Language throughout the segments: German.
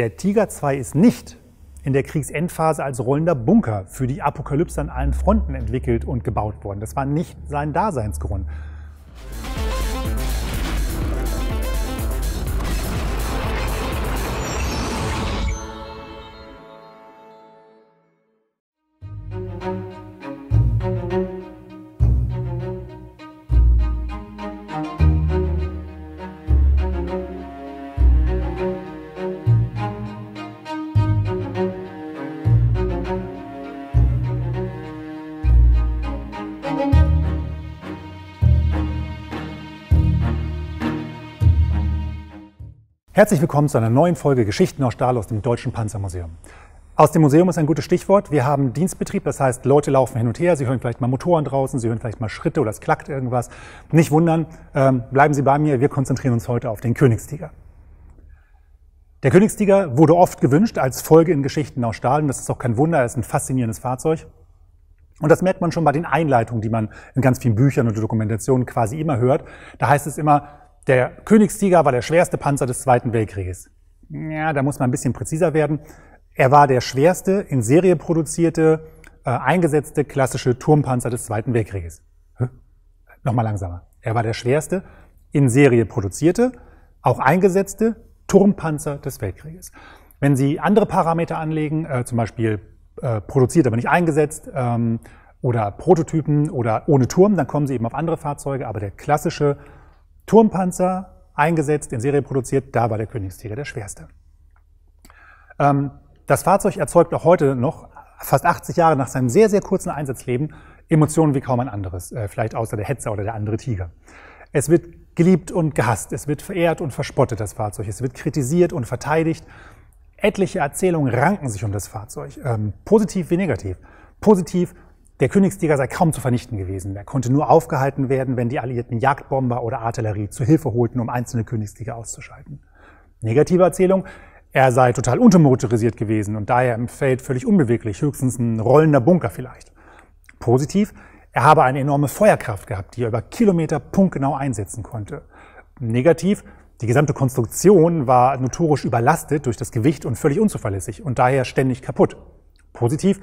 Der Tiger II ist nicht in der Kriegsendphase als rollender Bunker für die Apokalypse an allen Fronten entwickelt und gebaut worden. Das war nicht sein Daseinsgrund. Herzlich willkommen zu einer neuen Folge Geschichten aus Stahl aus dem Deutschen Panzermuseum. Aus dem Museum ist ein gutes Stichwort. Wir haben Dienstbetrieb, das heißt, Leute laufen hin und her, sie hören vielleicht mal Motoren draußen, sie hören vielleicht mal Schritte oder es klackt irgendwas. Nicht wundern, ähm, bleiben Sie bei mir, wir konzentrieren uns heute auf den Königstiger. Der Königstiger wurde oft gewünscht als Folge in Geschichten aus Stahl und das ist auch kein Wunder, er ist ein faszinierendes Fahrzeug. Und das merkt man schon bei den Einleitungen, die man in ganz vielen Büchern und Dokumentationen quasi immer hört. Da heißt es immer, der Königstiger war der schwerste Panzer des Zweiten Weltkrieges. Ja, da muss man ein bisschen präziser werden. Er war der schwerste in Serie produzierte, äh, eingesetzte klassische Turmpanzer des Zweiten Weltkrieges. Hä? Nochmal langsamer. Er war der schwerste in Serie produzierte, auch eingesetzte Turmpanzer des Weltkrieges. Wenn Sie andere Parameter anlegen, äh, zum Beispiel äh, produziert, aber nicht eingesetzt, ähm, oder Prototypen oder ohne Turm, dann kommen Sie eben auf andere Fahrzeuge, aber der klassische Turmpanzer eingesetzt, in Serie produziert, da war der Königstiger der schwerste. Ähm, das Fahrzeug erzeugt auch heute noch, fast 80 Jahre nach seinem sehr, sehr kurzen Einsatzleben, Emotionen wie kaum ein anderes, äh, vielleicht außer der Hetzer oder der andere Tiger. Es wird geliebt und gehasst, es wird verehrt und verspottet, das Fahrzeug, es wird kritisiert und verteidigt. Etliche Erzählungen ranken sich um das Fahrzeug, ähm, positiv wie negativ. Positiv, der Königstiger sei kaum zu vernichten gewesen. Er konnte nur aufgehalten werden, wenn die Alliierten Jagdbomber oder Artillerie zu Hilfe holten, um einzelne Königstiger auszuschalten. Negative Erzählung, er sei total untermotorisiert gewesen und daher im Feld völlig unbeweglich, höchstens ein rollender Bunker vielleicht. Positiv, er habe eine enorme Feuerkraft gehabt, die er über Kilometer punktgenau einsetzen konnte. Negativ, die gesamte Konstruktion war notorisch überlastet durch das Gewicht und völlig unzuverlässig und daher ständig kaputt. Positiv,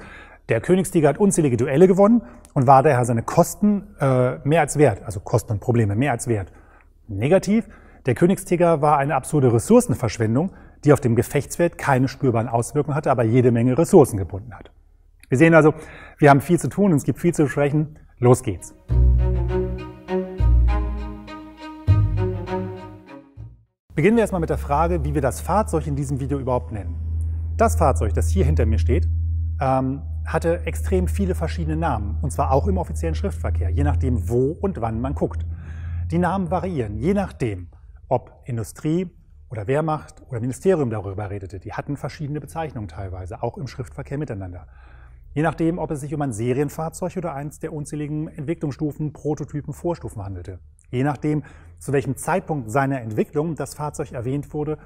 der Königstiger hat unzählige Duelle gewonnen und war daher seine Kosten äh, mehr als wert, also Kosten und Probleme mehr als wert. Negativ, der Königstiger war eine absurde Ressourcenverschwendung, die auf dem Gefechtsfeld keine spürbaren Auswirkungen hatte, aber jede Menge Ressourcen gebunden hat. Wir sehen also, wir haben viel zu tun und es gibt viel zu besprechen. Los geht's. Beginnen wir erstmal mit der Frage, wie wir das Fahrzeug in diesem Video überhaupt nennen. Das Fahrzeug, das hier hinter mir steht, ähm, hatte extrem viele verschiedene Namen, und zwar auch im offiziellen Schriftverkehr, je nachdem, wo und wann man guckt. Die Namen variieren, je nachdem, ob Industrie oder Wehrmacht oder Ministerium darüber redete. Die hatten verschiedene Bezeichnungen teilweise, auch im Schriftverkehr miteinander. Je nachdem, ob es sich um ein Serienfahrzeug oder eins der unzähligen Entwicklungsstufen, Prototypen, Vorstufen handelte. Je nachdem, zu welchem Zeitpunkt seiner Entwicklung das Fahrzeug erwähnt wurde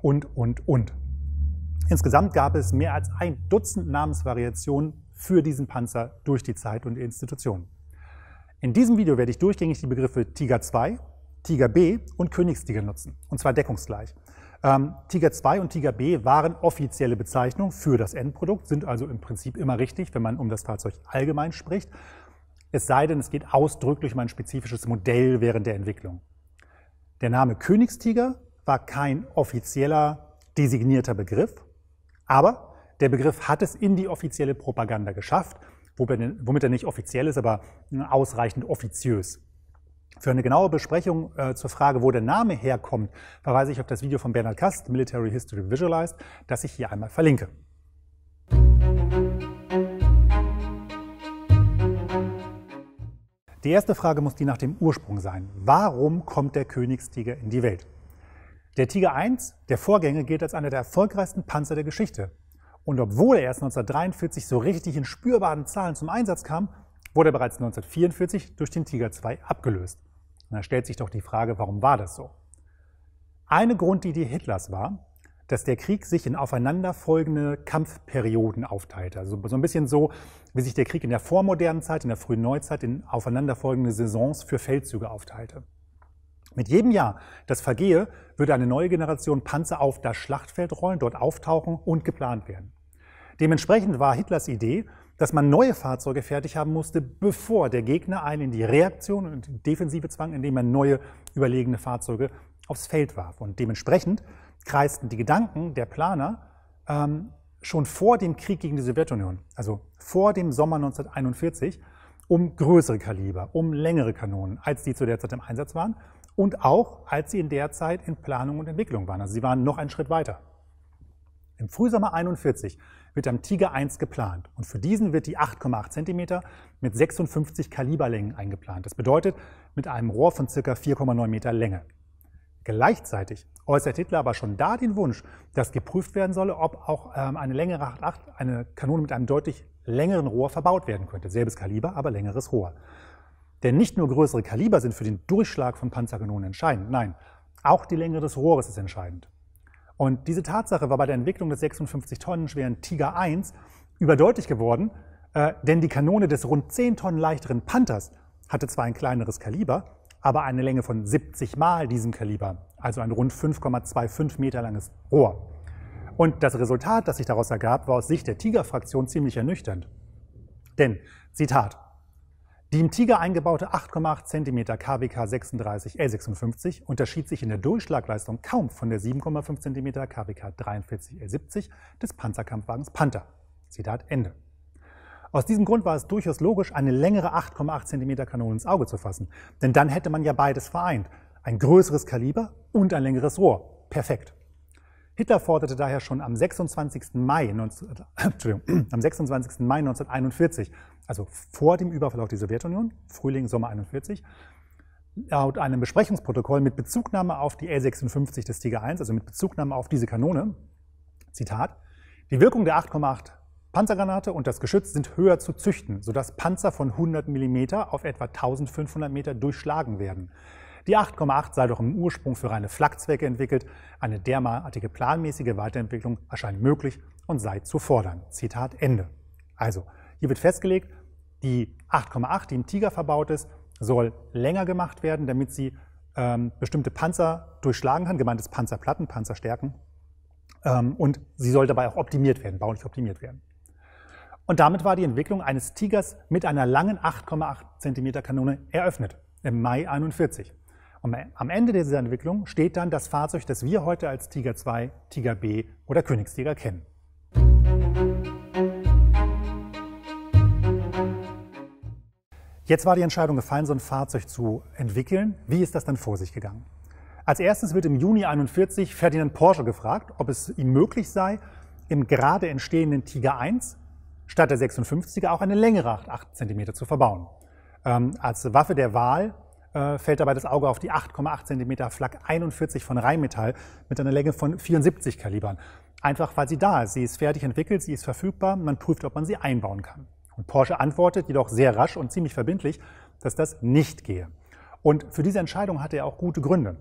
und, und, und. Insgesamt gab es mehr als ein Dutzend Namensvariationen für diesen Panzer durch die Zeit und die Institutionen. In diesem Video werde ich durchgängig die Begriffe Tiger 2, Tiger B und Königstiger nutzen, und zwar deckungsgleich. Ähm, Tiger 2 und Tiger B waren offizielle Bezeichnungen für das Endprodukt, sind also im Prinzip immer richtig, wenn man um das Fahrzeug allgemein spricht, es sei denn, es geht ausdrücklich um ein spezifisches Modell während der Entwicklung. Der Name Königstiger war kein offizieller designierter Begriff, aber der Begriff hat es in die offizielle Propaganda geschafft, womit er nicht offiziell ist, aber hm, ausreichend offiziös. Für eine genaue Besprechung äh, zur Frage, wo der Name herkommt, verweise ich auf das Video von Bernhard Kast, Military History Visualized, das ich hier einmal verlinke. Die erste Frage muss die nach dem Ursprung sein. Warum kommt der Königstiger in die Welt? Der Tiger I, der Vorgänger, gilt als einer der erfolgreichsten Panzer der Geschichte. Und obwohl er erst 1943 so richtig in spürbaren Zahlen zum Einsatz kam, wurde er bereits 1944 durch den Tiger II abgelöst. Und da stellt sich doch die Frage, warum war das so? Eine Grundidee Hitlers war, dass der Krieg sich in aufeinanderfolgende Kampfperioden aufteilte. Also so ein bisschen so, wie sich der Krieg in der vormodernen Zeit, in der frühen Neuzeit in aufeinanderfolgende Saisons für Feldzüge aufteilte. Mit jedem Jahr, das vergehe, würde eine neue Generation Panzer auf das Schlachtfeld rollen, dort auftauchen und geplant werden. Dementsprechend war Hitlers Idee, dass man neue Fahrzeuge fertig haben musste, bevor der Gegner einen in die Reaktion und die Defensive zwang, indem er neue überlegene Fahrzeuge aufs Feld warf. Und dementsprechend kreisten die Gedanken der Planer ähm, schon vor dem Krieg gegen die Sowjetunion, also vor dem Sommer 1941, um größere Kaliber, um längere Kanonen, als die zu der Zeit im Einsatz waren und auch als sie in der Zeit in Planung und Entwicklung waren. Also sie waren noch einen Schritt weiter. Im Frühsommer 41 wird am Tiger 1 geplant und für diesen wird die 8,8 cm mit 56 Kaliberlängen eingeplant. Das bedeutet mit einem Rohr von circa 4,9 Meter Länge. Gleichzeitig äußert Hitler aber schon da den Wunsch, dass geprüft werden solle, ob auch ähm, eine längere 8,8, eine Kanone mit einem deutlich längeren Rohr verbaut werden könnte. Selbes Kaliber, aber längeres Rohr. Denn nicht nur größere Kaliber sind für den Durchschlag von Panzerkanonen entscheidend, nein, auch die Länge des Rohres ist entscheidend. Und diese Tatsache war bei der Entwicklung des 56 Tonnen schweren Tiger I überdeutlich geworden, äh, denn die Kanone des rund 10 Tonnen leichteren Panthers hatte zwar ein kleineres Kaliber, aber eine Länge von 70 mal diesem Kaliber, also ein rund 5,25 Meter langes Rohr. Und das Resultat, das sich daraus ergab, war aus Sicht der Tiger-Fraktion ziemlich ernüchternd. Denn, Zitat, die im Tiger eingebaute 8,8 cm KWK 36 L56 unterschied sich in der Durchschlagleistung kaum von der 7,5 cm KWK 43 L70 des Panzerkampfwagens Panther. Zitat Ende. Aus diesem Grund war es durchaus logisch, eine längere 8,8 cm Kanone ins Auge zu fassen, denn dann hätte man ja beides vereint. Ein größeres Kaliber und ein längeres Rohr. Perfekt. Hitler forderte daher schon am 26. Mai, 19, äh, am 26. Mai 1941, also vor dem Überfall auf die Sowjetunion, Frühling, Sommer 1941, laut einem Besprechungsprotokoll mit Bezugnahme auf die L56 des Tiger I, also mit Bezugnahme auf diese Kanone, Zitat, die Wirkung der 8,8 Panzergranate und das Geschütz sind höher zu züchten, sodass Panzer von 100 mm auf etwa 1500 Meter durchschlagen werden. Die 8,8 sei doch im Ursprung für reine Flakzwecke entwickelt. Eine derartige planmäßige Weiterentwicklung erscheint möglich und sei zu fordern. Zitat Ende. Also, hier wird festgelegt, die 8,8, die im Tiger verbaut ist, soll länger gemacht werden, damit sie ähm, bestimmte Panzer durchschlagen kann. Gemeint ist Panzerplatten, Panzerstärken. Ähm, und sie soll dabei auch optimiert werden, baulich optimiert werden. Und damit war die Entwicklung eines Tigers mit einer langen 8,8 cm Kanone eröffnet im Mai 41. Am Ende dieser Entwicklung steht dann das Fahrzeug, das wir heute als Tiger 2, Tiger B oder Königstiger kennen. Jetzt war die Entscheidung gefallen, so ein Fahrzeug zu entwickeln. Wie ist das dann vor sich gegangen? Als erstes wird im Juni 41 Ferdinand Porsche gefragt, ob es ihm möglich sei, im gerade entstehenden Tiger 1 statt der 56er auch eine längere 8 cm zu verbauen. Ähm, als Waffe der Wahl äh, fällt dabei das Auge auf die 8,8 cm Flak 41 von Rheinmetall mit einer Länge von 74 Kalibern. Einfach weil sie da ist. Sie ist fertig entwickelt, sie ist verfügbar, man prüft, ob man sie einbauen kann. Und Porsche antwortet jedoch sehr rasch und ziemlich verbindlich, dass das nicht gehe. Und für diese Entscheidung hatte er auch gute Gründe.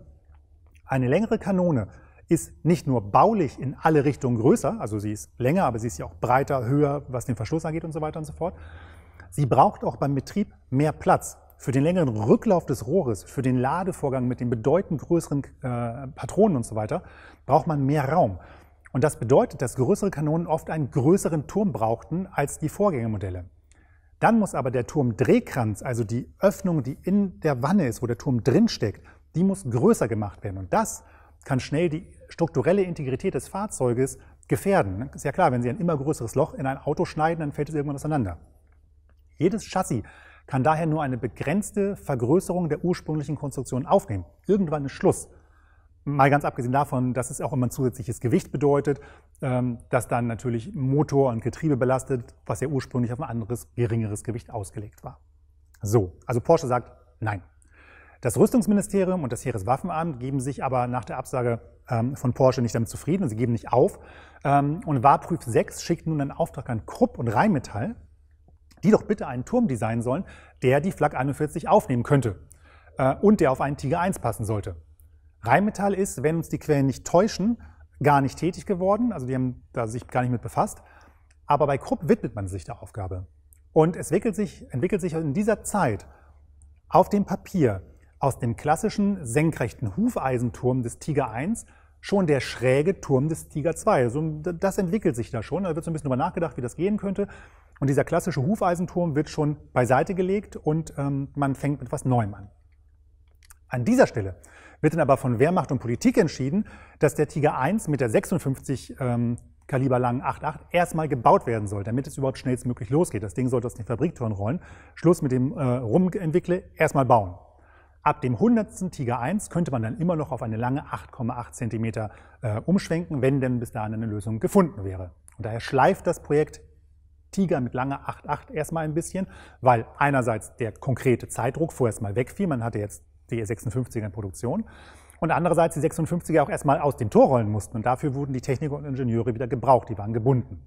Eine längere Kanone ist nicht nur baulich in alle Richtungen größer, also sie ist länger, aber sie ist ja auch breiter, höher, was den Verschluss angeht und so weiter und so fort. Sie braucht auch beim Betrieb mehr Platz für den längeren Rücklauf des Rohres, für den Ladevorgang mit den bedeutend größeren äh, Patronen und so weiter, braucht man mehr Raum. Und das bedeutet, dass größere Kanonen oft einen größeren Turm brauchten als die Vorgängermodelle. Dann muss aber der Turmdrehkranz, also die Öffnung, die in der Wanne ist, wo der Turm drinsteckt, die muss größer gemacht werden. Und das kann schnell die strukturelle Integrität des Fahrzeuges gefährden. Ist ja klar, wenn Sie ein immer größeres Loch in ein Auto schneiden, dann fällt es irgendwann auseinander. Jedes Chassis kann daher nur eine begrenzte Vergrößerung der ursprünglichen Konstruktion aufnehmen. Irgendwann ist Schluss. Mal ganz abgesehen davon, dass es auch immer ein zusätzliches Gewicht bedeutet, ähm, das dann natürlich Motor und Getriebe belastet, was ja ursprünglich auf ein anderes, geringeres Gewicht ausgelegt war. So, also Porsche sagt nein. Das Rüstungsministerium und das Heereswaffenamt geben sich aber nach der Absage ähm, von Porsche nicht damit zufrieden und sie geben nicht auf. Ähm, und WAPRÜF 6 schickt nun einen Auftrag an Krupp und Rheinmetall, die doch bitte einen Turm designen sollen, der die Flak 41 aufnehmen könnte äh, und der auf einen Tiger 1 passen sollte. Rheinmetall ist, wenn uns die Quellen nicht täuschen, gar nicht tätig geworden, also die haben da sich gar nicht mit befasst, aber bei Krupp widmet man sich der Aufgabe. Und es entwickelt sich, entwickelt sich in dieser Zeit auf dem Papier aus dem klassischen senkrechten Hufeisenturm des Tiger 1 schon der schräge Turm des Tiger 2. Also das entwickelt sich da schon. Da wird so ein bisschen drüber nachgedacht, wie das gehen könnte. Und dieser klassische Hufeisenturm wird schon beiseite gelegt und ähm, man fängt mit was Neuem an. An dieser Stelle wird dann aber von Wehrmacht und Politik entschieden, dass der Tiger 1 mit der 56 ähm, Kaliber langen 8.8 erstmal gebaut werden soll, damit es überhaupt schnellstmöglich losgeht. Das Ding sollte aus den Fabriktoren rollen. Schluss mit dem äh, Rumgeentwickle, erstmal bauen. Ab dem 100. Tiger 1 könnte man dann immer noch auf eine lange 8,8 Zentimeter äh, umschwenken, wenn denn bis dahin eine Lösung gefunden wäre. Und daher schleift das Projekt Tiger mit langer 8.8 erstmal ein bisschen, weil einerseits der konkrete Zeitdruck vorerst mal wegfiel, man hatte jetzt die 56er in Produktion und andererseits die 56er auch erstmal aus dem Tor rollen mussten und dafür wurden die Techniker und Ingenieure wieder gebraucht, die waren gebunden.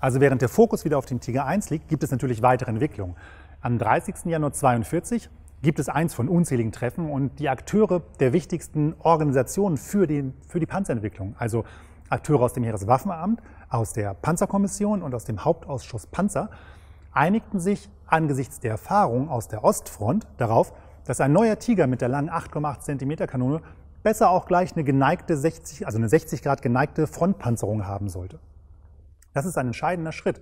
Also während der Fokus wieder auf dem Tiger 1 liegt, gibt es natürlich weitere Entwicklungen. Am 30. Januar 42 gibt es eins von unzähligen Treffen und die Akteure der wichtigsten Organisationen für, den, für die Panzerentwicklung, also Akteure aus dem Heereswaffenamt, aus der Panzerkommission und aus dem Hauptausschuss Panzer einigten sich angesichts der Erfahrung aus der Ostfront darauf, dass ein neuer Tiger mit der langen 8,8 cm Kanone besser auch gleich eine geneigte 60, also eine 60 Grad geneigte Frontpanzerung haben sollte. Das ist ein entscheidender Schritt.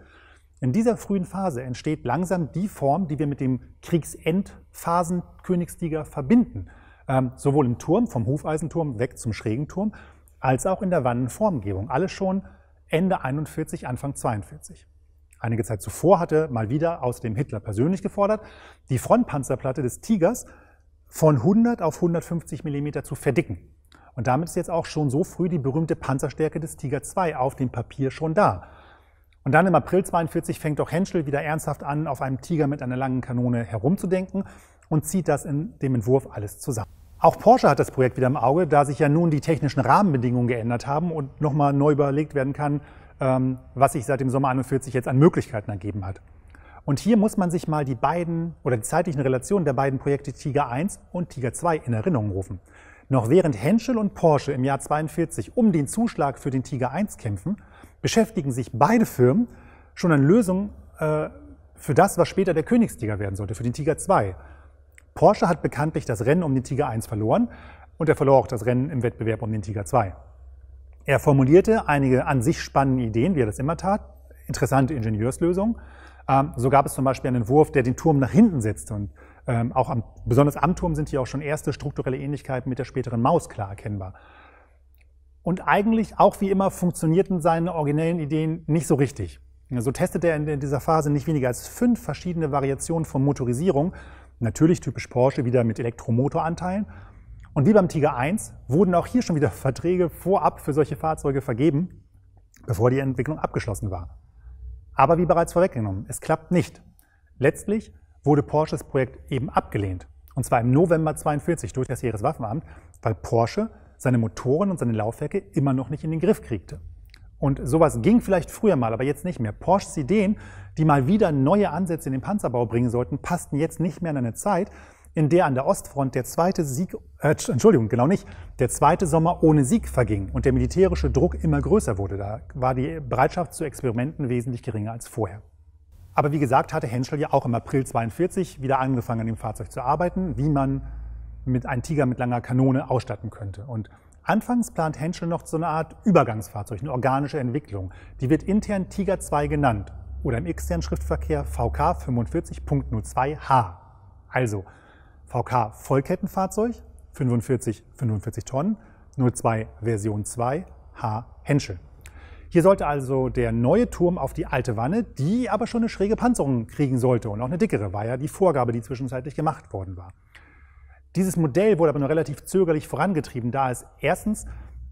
In dieser frühen Phase entsteht langsam die Form, die wir mit dem Kriegsendphasen Königstiger verbinden. Ähm, sowohl im Turm, vom Hufeisenturm weg zum schrägen Turm, als auch in der Wannenformgebung. Alles schon Ende 41, Anfang 42. Einige Zeit zuvor hatte mal wieder aus dem Hitler persönlich gefordert, die Frontpanzerplatte des Tigers von 100 auf 150 Millimeter zu verdicken. Und damit ist jetzt auch schon so früh die berühmte Panzerstärke des Tiger II auf dem Papier schon da. Und dann im April 42 fängt doch Henschel wieder ernsthaft an, auf einem Tiger mit einer langen Kanone herumzudenken und zieht das in dem Entwurf alles zusammen. Auch Porsche hat das Projekt wieder im Auge, da sich ja nun die technischen Rahmenbedingungen geändert haben und nochmal neu überlegt werden kann, ähm, was sich seit dem Sommer 41 jetzt an Möglichkeiten ergeben hat. Und hier muss man sich mal die beiden oder die zeitlichen Relationen der beiden Projekte Tiger 1 und Tiger 2 in Erinnerung rufen. Noch während Henschel und Porsche im Jahr 42 um den Zuschlag für den Tiger 1 kämpfen, beschäftigen sich beide Firmen schon an Lösungen äh, für das, was später der Königstiger werden sollte, für den Tiger 2. Porsche hat bekanntlich das Rennen um den Tiger 1 verloren und er verlor auch das Rennen im Wettbewerb um den Tiger 2. Er formulierte einige an sich spannende Ideen, wie er das immer tat, interessante Ingenieurslösungen. Ähm, so gab es zum Beispiel einen Entwurf, der den Turm nach hinten setzte. und ähm, auch am, besonders am Turm sind hier auch schon erste strukturelle Ähnlichkeiten mit der späteren Maus klar erkennbar. Und eigentlich, auch wie immer, funktionierten seine originellen Ideen nicht so richtig. So also testete er in dieser Phase nicht weniger als fünf verschiedene Variationen von Motorisierung Natürlich typisch Porsche wieder mit Elektromotoranteilen. Und wie beim Tiger 1 wurden auch hier schon wieder Verträge vorab für solche Fahrzeuge vergeben, bevor die Entwicklung abgeschlossen war. Aber wie bereits vorweggenommen, es klappt nicht. Letztlich wurde Porsches Projekt eben abgelehnt. Und zwar im November 42 durch das Heereswaffenamt, weil Porsche seine Motoren und seine Laufwerke immer noch nicht in den Griff kriegte. Und sowas ging vielleicht früher mal, aber jetzt nicht mehr. Porsches Ideen, die mal wieder neue Ansätze in den Panzerbau bringen sollten, passten jetzt nicht mehr in eine Zeit, in der an der Ostfront der zweite Sieg, äh, Entschuldigung, genau nicht, der zweite Sommer ohne Sieg verging und der militärische Druck immer größer wurde. Da war die Bereitschaft zu Experimenten wesentlich geringer als vorher. Aber wie gesagt, hatte Henschel ja auch im April 42 wieder angefangen, an dem Fahrzeug zu arbeiten, wie man mit einem Tiger mit langer Kanone ausstatten könnte. Und Anfangs plant Henschel noch so eine Art Übergangsfahrzeug, eine organische Entwicklung. Die wird intern Tiger 2 genannt oder im externen Schriftverkehr VK 45.02h. Also VK Vollkettenfahrzeug 45 45 Tonnen 02 Version 2 H Henschel. Hier sollte also der neue Turm auf die alte Wanne, die aber schon eine schräge Panzerung kriegen sollte und auch eine dickere war ja die Vorgabe, die zwischenzeitlich gemacht worden war. Dieses Modell wurde aber nur relativ zögerlich vorangetrieben, da es erstens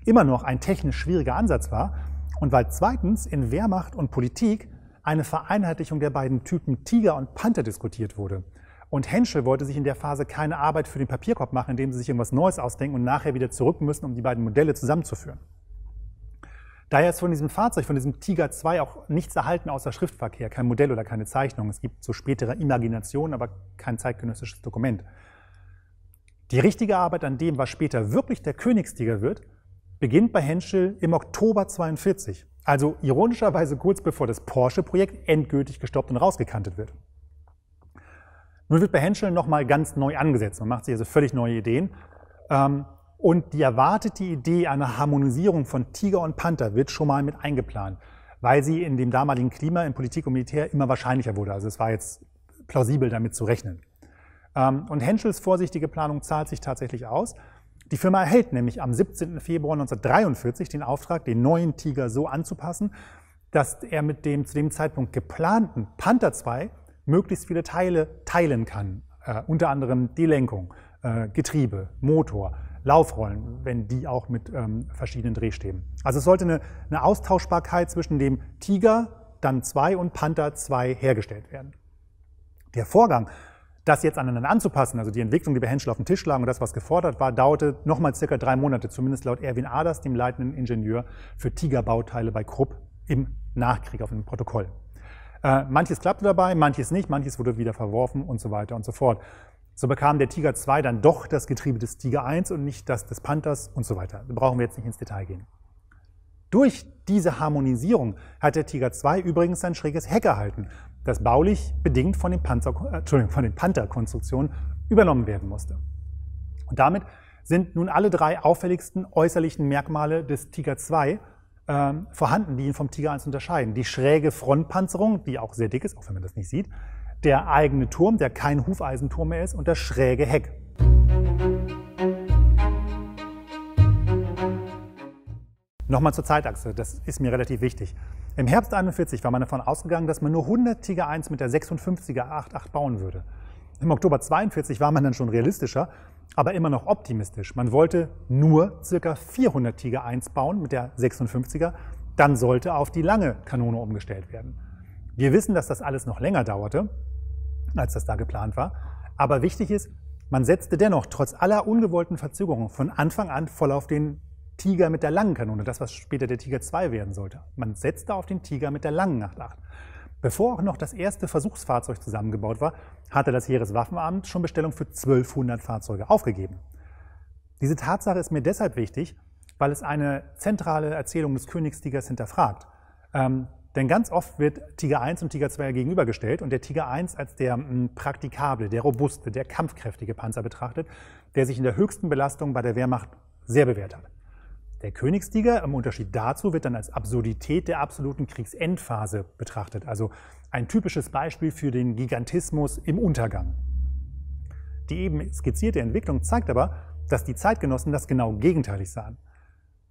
immer noch ein technisch schwieriger Ansatz war und weil zweitens in Wehrmacht und Politik eine Vereinheitlichung der beiden Typen Tiger und Panther diskutiert wurde. Und Henschel wollte sich in der Phase keine Arbeit für den Papierkorb machen, indem sie sich irgendwas Neues ausdenken und nachher wieder zurück müssen, um die beiden Modelle zusammenzuführen. Daher ist von diesem Fahrzeug, von diesem Tiger 2 auch nichts erhalten außer Schriftverkehr, kein Modell oder keine Zeichnung. Es gibt so spätere Imaginationen, aber kein zeitgenössisches Dokument. Die richtige Arbeit an dem, was später wirklich der Königstiger wird, beginnt bei Henschel im Oktober 42, also ironischerweise kurz bevor das Porsche-Projekt endgültig gestoppt und rausgekantet wird. Nun wird bei Henschel nochmal ganz neu angesetzt. Man macht sich also völlig neue Ideen. Ähm, und die erwartete Idee einer Harmonisierung von Tiger und Panther wird schon mal mit eingeplant, weil sie in dem damaligen Klima in Politik und Militär immer wahrscheinlicher wurde. Also es war jetzt plausibel damit zu rechnen. Ähm, und Henschels vorsichtige Planung zahlt sich tatsächlich aus. Die Firma erhält nämlich am 17. Februar 1943 den Auftrag, den neuen Tiger so anzupassen, dass er mit dem zu dem Zeitpunkt geplanten Panther 2 möglichst viele Teile teilen kann. Äh, unter anderem die Lenkung, äh, Getriebe, Motor, Laufrollen, wenn die auch mit ähm, verschiedenen Drehstäben. Also es sollte eine, eine Austauschbarkeit zwischen dem Tiger, dann 2 und Panther 2 hergestellt werden. Der Vorgang das jetzt aneinander anzupassen, also die Entwicklung, die bei Henschel auf den Tisch lagen und das, was gefordert war, dauerte nochmal circa drei Monate, zumindest laut Erwin Aders, dem leitenden Ingenieur für Tiger-Bauteile bei Krupp im Nachkrieg auf dem Protokoll. Äh, manches klappte dabei, manches nicht, manches wurde wieder verworfen und so weiter und so fort. So bekam der Tiger 2 dann doch das Getriebe des Tiger 1 und nicht das des Panthers und so weiter. Da brauchen wir jetzt nicht ins Detail gehen. Durch diese Harmonisierung hat der Tiger 2 übrigens sein schräges Heck erhalten das baulich bedingt von den, Panzer, äh, Entschuldigung, von den Panther-Konstruktionen übernommen werden musste. Und damit sind nun alle drei auffälligsten äußerlichen Merkmale des Tiger II ähm, vorhanden, die ihn vom Tiger I unterscheiden. Die schräge Frontpanzerung, die auch sehr dick ist, auch wenn man das nicht sieht, der eigene Turm, der kein Hufeisenturm mehr ist, und das schräge Heck. Nochmal zur Zeitachse, das ist mir relativ wichtig. Im Herbst 41 war man davon ausgegangen, dass man nur 100 Tiger 1 mit der 56er 88 bauen würde. Im Oktober 42 war man dann schon realistischer, aber immer noch optimistisch. Man wollte nur circa 400 Tiger 1 bauen mit der 56er, dann sollte auf die lange Kanone umgestellt werden. Wir wissen, dass das alles noch länger dauerte, als das da geplant war, aber wichtig ist, man setzte dennoch trotz aller ungewollten Verzögerungen von Anfang an voll auf den Tiger mit der langen Kanone, das, was später der Tiger 2 werden sollte. Man setzte auf den Tiger mit der langen 8.8. Bevor auch noch das erste Versuchsfahrzeug zusammengebaut war, hatte das Heereswaffenamt schon Bestellung für 1200 Fahrzeuge aufgegeben. Diese Tatsache ist mir deshalb wichtig, weil es eine zentrale Erzählung des Königstigers hinterfragt. Ähm, denn ganz oft wird Tiger 1 und Tiger 2 gegenübergestellt und der Tiger 1 als der m, hm, praktikable, der robuste, der kampfkräftige Panzer betrachtet, der sich in der höchsten Belastung bei der Wehrmacht sehr bewährt hat. Der Königstiger im Unterschied dazu wird dann als Absurdität der absoluten Kriegsendphase betrachtet, also ein typisches Beispiel für den Gigantismus im Untergang. Die eben skizzierte Entwicklung zeigt aber, dass die Zeitgenossen das genau gegenteilig sahen.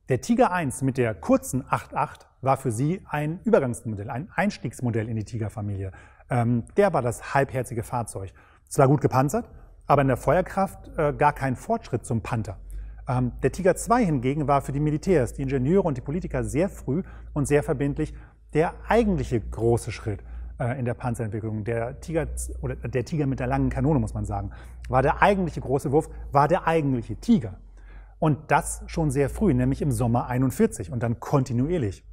Der Tiger 1 mit der kurzen 8.8 war für sie ein Übergangsmodell, ein Einstiegsmodell in die Tigerfamilie. Ähm, der war das halbherzige Fahrzeug. Zwar gut gepanzert, aber in der Feuerkraft äh, gar kein Fortschritt zum Panther. Ähm, der Tiger II hingegen war für die Militärs, die Ingenieure und die Politiker sehr früh und sehr verbindlich der eigentliche große Schritt äh, in der Panzerentwicklung. Der Tiger, oder der Tiger mit der langen Kanone, muss man sagen, war der eigentliche große Wurf, war der eigentliche Tiger. Und das schon sehr früh, nämlich im Sommer 41 und dann kontinuierlich.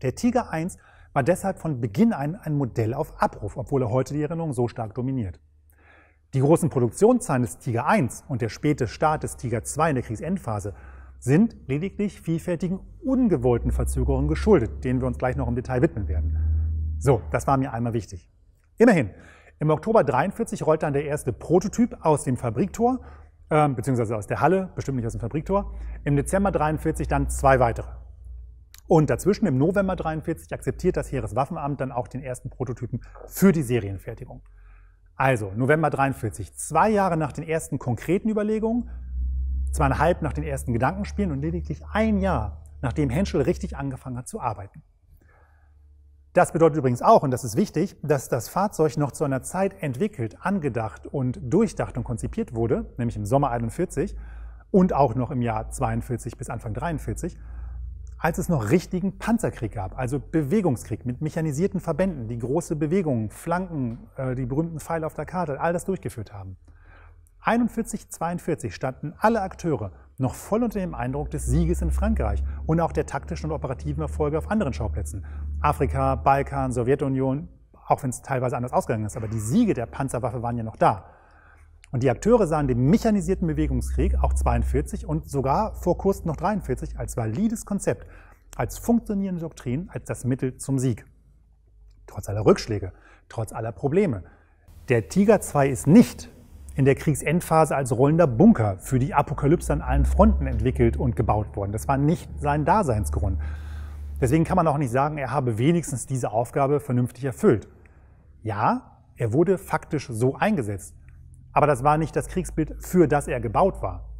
Der Tiger I war deshalb von Beginn an ein Modell auf Abruf, obwohl er heute die Erinnerung so stark dominiert. Die großen Produktionszahlen des Tiger I und der späte Start des Tiger II in der Kriegsendphase sind lediglich vielfältigen ungewollten Verzögerungen geschuldet, denen wir uns gleich noch im Detail widmen werden. So, das war mir einmal wichtig. Immerhin, im Oktober 43 rollt dann der erste Prototyp aus dem Fabriktor, äh, beziehungsweise aus der Halle, bestimmt nicht aus dem Fabriktor. Im Dezember 43 dann zwei weitere. Und dazwischen, im November 43, akzeptiert das Heereswaffenamt dann auch den ersten Prototypen für die Serienfertigung. Also, November 43, zwei Jahre nach den ersten konkreten Überlegungen, zweieinhalb nach den ersten Gedankenspielen und lediglich ein Jahr, nachdem Henschel richtig angefangen hat zu arbeiten. Das bedeutet übrigens auch, und das ist wichtig, dass das Fahrzeug noch zu einer Zeit entwickelt, angedacht und durchdacht und konzipiert wurde, nämlich im Sommer 41 und auch noch im Jahr 42 bis Anfang 43, als es noch richtigen Panzerkrieg gab, also Bewegungskrieg mit mechanisierten Verbänden, die große Bewegungen, Flanken, äh, die berühmten Pfeile auf der Karte, all das durchgeführt haben. 41, 42 standen alle Akteure noch voll unter dem Eindruck des Sieges in Frankreich und auch der taktischen und operativen Erfolge auf anderen Schauplätzen. Afrika, Balkan, Sowjetunion, auch wenn es teilweise anders ausgegangen ist, aber die Siege der Panzerwaffe waren ja noch da. Und die Akteure sahen den mechanisierten Bewegungskrieg, auch 42 und sogar vor kurzem noch 43, als valides Konzept, als funktionierende Doktrin, als das Mittel zum Sieg. Trotz aller Rückschläge, trotz aller Probleme. Der Tiger II ist nicht in der Kriegsendphase als rollender Bunker für die Apokalypse an allen Fronten entwickelt und gebaut worden. Das war nicht sein Daseinsgrund. Deswegen kann man auch nicht sagen, er habe wenigstens diese Aufgabe vernünftig erfüllt. Ja, er wurde faktisch so eingesetzt. Aber das war nicht das Kriegsbild, für das er gebaut war.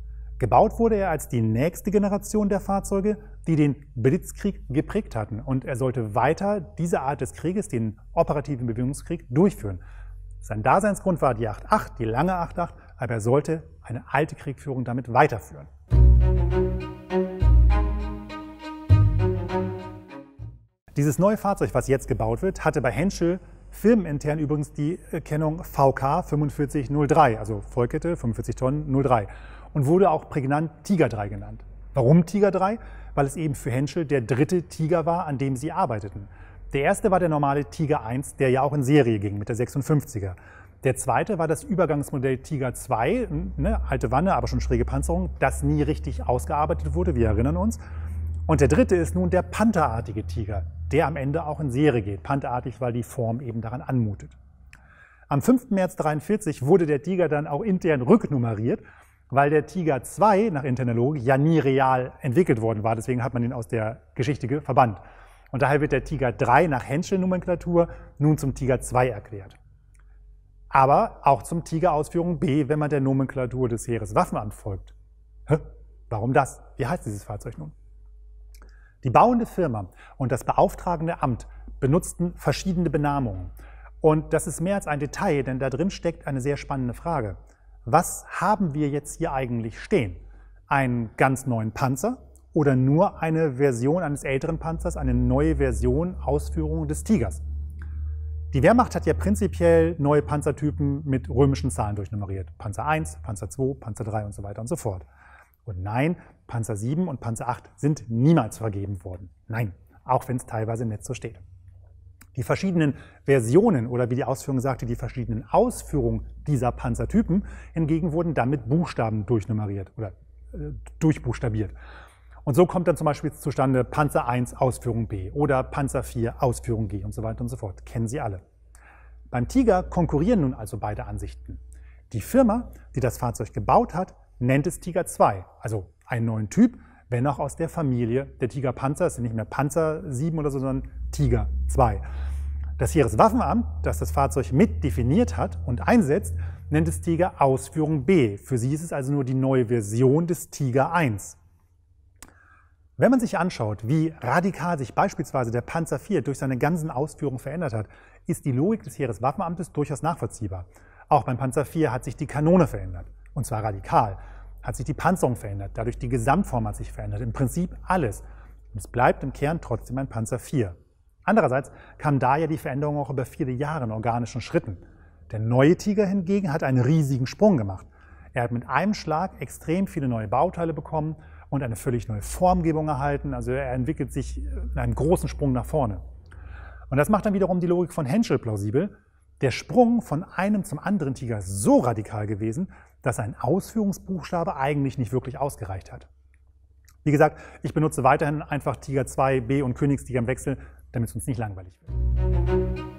Gebaut wurde er als die nächste Generation der Fahrzeuge, die den Blitzkrieg geprägt hatten. Und er sollte weiter diese Art des Krieges, den operativen Bewegungskrieg, durchführen. Sein Daseinsgrund war die 8.8, die lange 8.8, aber er sollte eine alte Kriegführung damit weiterführen. Dieses neue Fahrzeug, was jetzt gebaut wird, hatte bei Henschel firmenintern übrigens die äh, Kennung VK 4503, also Vollkette 45 Tonnen 03 und wurde auch prägnant Tiger 3 genannt. Warum Tiger 3? Weil es eben für Henschel der dritte Tiger war, an dem sie arbeiteten. Der erste war der normale Tiger 1, der ja auch in Serie ging mit der 56er. Der zweite war das Übergangsmodell Tiger 2, ne, alte Wanne, aber schon schräge Panzerung, das nie richtig ausgearbeitet wurde, wir erinnern uns. Und der dritte ist nun der pantherartige Tiger, der am Ende auch in Serie geht. Pantherartig, weil die Form eben daran anmutet. Am 5. März 43 wurde der Tiger dann auch intern rücknummeriert, weil der Tiger 2 nach interner Logik ja nie real entwickelt worden war. Deswegen hat man ihn aus der Geschichte verbannt. Und daher wird der Tiger 3 nach Henschel Nomenklatur nun zum Tiger 2 erklärt. Aber auch zum Tiger Ausführung B, wenn man der Nomenklatur des Heeres Waffenamt folgt. Hä? Warum das? Wie heißt dieses Fahrzeug nun? Die bauende Firma und das beauftragende Amt benutzten verschiedene Benamungen. Und das ist mehr als ein Detail, denn da drin steckt eine sehr spannende Frage. Was haben wir jetzt hier eigentlich stehen? Einen ganz neuen Panzer oder nur eine Version eines älteren Panzers, eine neue Version, Ausführung des Tigers? Die Wehrmacht hat ja prinzipiell neue Panzertypen mit römischen Zahlen durchnummeriert. Panzer 1, Panzer 2, Panzer 3 und so weiter und so fort. Und nein, Panzer 7 und Panzer 8 sind niemals vergeben worden. Nein, auch wenn es teilweise im Netz so steht. Die verschiedenen Versionen oder wie die Ausführung sagte, die verschiedenen Ausführungen dieser Panzertypen hingegen wurden dann mit Buchstaben durchnummeriert oder äh, durchbuchstabiert. Und so kommt dann zum Beispiel zustande Panzer 1 Ausführung B oder Panzer 4 Ausführung G und so weiter und so fort. Kennen Sie alle. Beim Tiger konkurrieren nun also beide Ansichten. Die Firma, die das Fahrzeug gebaut hat, nennt es Tiger 2, also einen neuen Typ, wenn auch aus der Familie der Tiger Panzer. Es sind nicht mehr Panzer 7 oder so, sondern Tiger 2. Das Heereswaffenamt, das das Fahrzeug mit definiert hat und einsetzt, nennt es Tiger Ausführung B. Für sie ist es also nur die neue Version des Tiger 1. Wenn man sich anschaut, wie radikal sich beispielsweise der Panzer 4 durch seine ganzen Ausführungen verändert hat, ist die Logik des Heereswaffenamtes durchaus nachvollziehbar. Auch beim Panzer 4 hat sich die Kanone verändert. Und zwar radikal. Hat sich die Panzerung verändert, dadurch die Gesamtform hat sich verändert, im Prinzip alles. Und es bleibt im Kern trotzdem ein Panzer IV. Andererseits kam da ja die Veränderung auch über viele Jahre in organischen Schritten. Der neue Tiger hingegen hat einen riesigen Sprung gemacht. Er hat mit einem Schlag extrem viele neue Bauteile bekommen und eine völlig neue Formgebung erhalten. Also er entwickelt sich in einem großen Sprung nach vorne. Und das macht dann wiederum die Logik von Henschel plausibel, der Sprung von einem zum anderen Tiger so radikal gewesen, dass ein Ausführungsbuchstabe eigentlich nicht wirklich ausgereicht hat. Wie gesagt, ich benutze weiterhin einfach Tiger 2, B und Königstiger im Wechsel, damit es uns nicht langweilig wird.